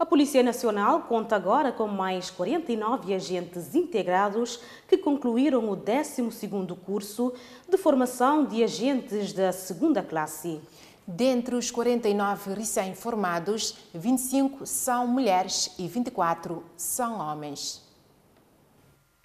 A Polícia Nacional conta agora com mais 49 agentes integrados que concluíram o 12º curso de formação de agentes da segunda classe. Dentre os 49 recém-formados, 25 são mulheres e 24 são homens.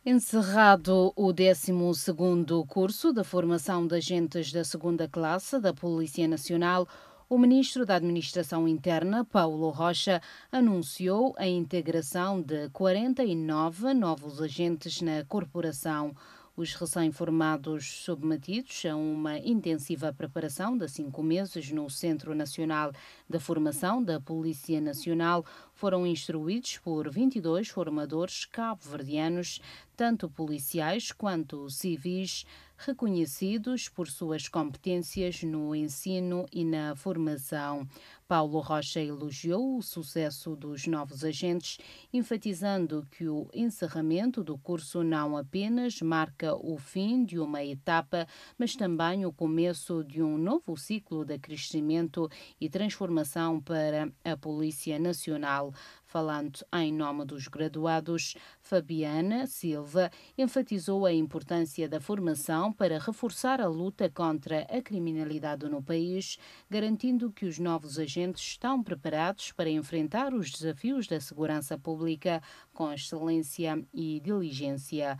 Encerrado o 12º curso da formação de agentes da segunda classe da Polícia Nacional, o ministro da Administração Interna, Paulo Rocha, anunciou a integração de 49 novos agentes na corporação. Os recém-formados submetidos a uma intensiva preparação de cinco meses no Centro Nacional da Formação da Polícia Nacional foram instruídos por 22 formadores cabo-verdianos, tanto policiais quanto civis, reconhecidos por suas competências no ensino e na formação. Paulo Rocha elogiou o sucesso dos novos agentes, enfatizando que o encerramento do curso não apenas marca o fim de uma etapa, mas também o começo de um novo ciclo de crescimento e transformação para a Polícia Nacional. Falando em nome dos graduados, Fabiana Silva enfatizou a importância da formação para reforçar a luta contra a criminalidade no país, garantindo que os novos agentes estão preparados para enfrentar os desafios da segurança pública com excelência e diligência.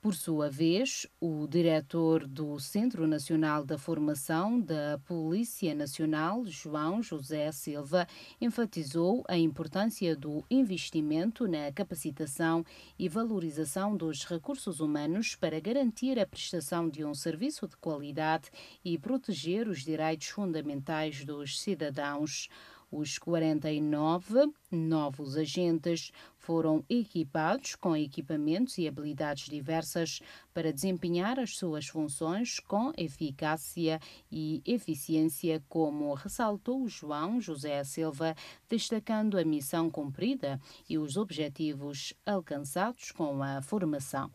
Por sua vez, o diretor do Centro Nacional da Formação da Polícia Nacional, João José Silva, enfatizou a importância do investimento na capacitação e valorização dos recursos humanos para garantir a prestação de um serviço de qualidade e proteger os direitos fundamentais dos cidadãos. Os 49 novos agentes foram equipados com equipamentos e habilidades diversas para desempenhar as suas funções com eficácia e eficiência, como ressaltou João José Silva, destacando a missão cumprida e os objetivos alcançados com a formação.